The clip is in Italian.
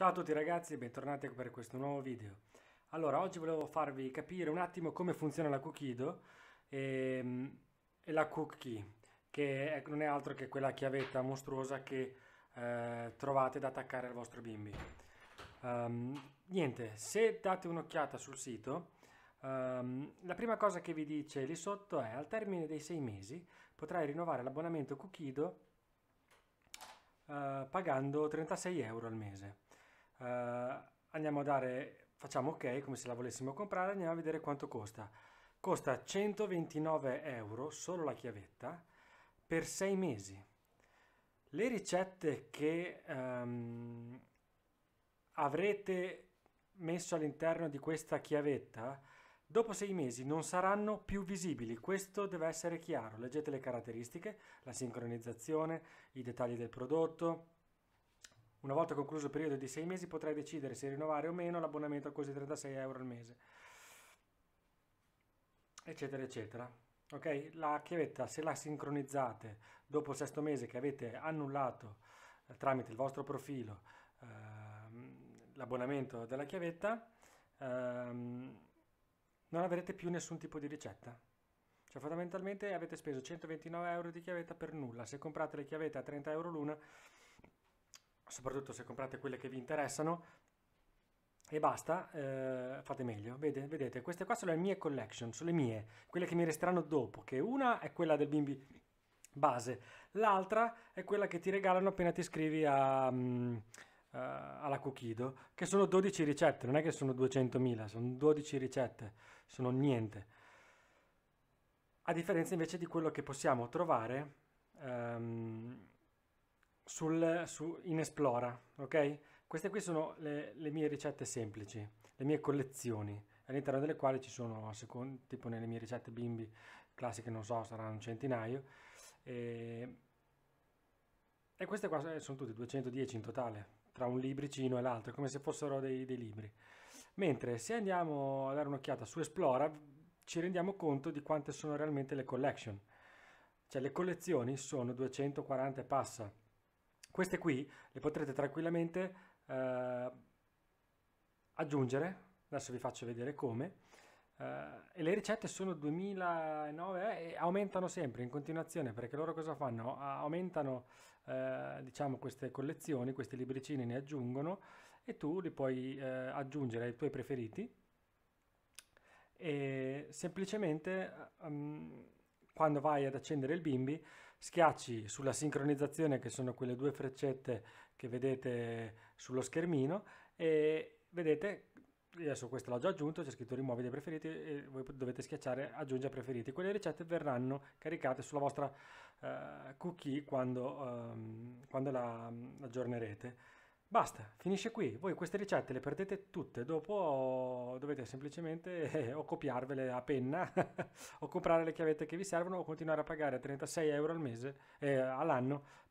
Ciao a tutti ragazzi e bentornati per questo nuovo video. Allora, oggi volevo farvi capire un attimo come funziona la Cookido e, ehm, e la Cookkey, che è, non è altro che quella chiavetta mostruosa che eh, trovate da attaccare al vostro bimbi. Um, niente, se date un'occhiata sul sito, um, la prima cosa che vi dice lì sotto è al termine dei sei mesi potrai rinnovare l'abbonamento Cookido eh, pagando 36 euro al mese eh, andiamo a dare, facciamo ok come se la volessimo comprare, andiamo a vedere quanto costa. Costa 129 euro solo la chiavetta per sei mesi. Le ricette che ehm, avrete messo all'interno di questa chiavetta dopo sei mesi non saranno più visibili, questo deve essere chiaro, leggete le caratteristiche, la sincronizzazione, i dettagli del prodotto, una volta concluso il periodo di 6 mesi potrai decidere se rinnovare o meno l'abbonamento a costi 36 euro al mese. Eccetera, eccetera. Ok, la chiavetta se la sincronizzate dopo il sesto mese che avete annullato eh, tramite il vostro profilo ehm, l'abbonamento della chiavetta, ehm, non avrete più nessun tipo di ricetta. Cioè fondamentalmente avete speso 129 euro di chiavetta per nulla. Se comprate le chiavette a 30 euro l'una soprattutto se comprate quelle che vi interessano e basta, eh, fate meglio. Vede, vedete, queste qua sono le mie collection, sono le mie, quelle che mi resteranno dopo, che una è quella del bimbi base, l'altra è quella che ti regalano appena ti iscrivi a, um, uh, alla Cukido, che sono 12 ricette, non è che sono 200.000, sono 12 ricette, sono niente. A differenza invece di quello che possiamo trovare um, sul, su, in Esplora, ok? Queste qui sono le, le, mie ricette semplici, le mie collezioni, all'interno delle quali ci sono, secondo, tipo nelle mie ricette bimbi classiche, non so, saranno un centinaio, e, e queste qua eh, sono tutte 210 in totale, tra un libricino e l'altro, come se fossero dei, dei libri. Mentre se andiamo a dare un'occhiata su Esplora, ci rendiamo conto di quante sono realmente le collection, cioè le collezioni sono 240 e passa, queste qui le potrete tranquillamente eh, aggiungere, adesso vi faccio vedere come, Uh, e le ricette sono 2009 eh, e aumentano sempre in continuazione perché loro cosa fanno? Aumentano uh, diciamo queste collezioni, questi libricini ne aggiungono e tu li puoi uh, aggiungere ai tuoi preferiti e semplicemente um, quando vai ad accendere il bimbi schiacci sulla sincronizzazione che sono quelle due freccette che vedete sullo schermino e vedete adesso questo l'ho già aggiunto c'è scritto rimuovi dei preferiti e voi dovete schiacciare aggiungi a preferiti quelle ricette verranno caricate sulla vostra uh, cookie quando, um, quando la um, aggiornerete Basta, finisce qui. Voi queste ricette le perdete tutte, dopo dovete semplicemente eh, o copiarvele a penna o comprare le chiavette che vi servono o continuare a pagare 36 euro al mese, eh, all'anno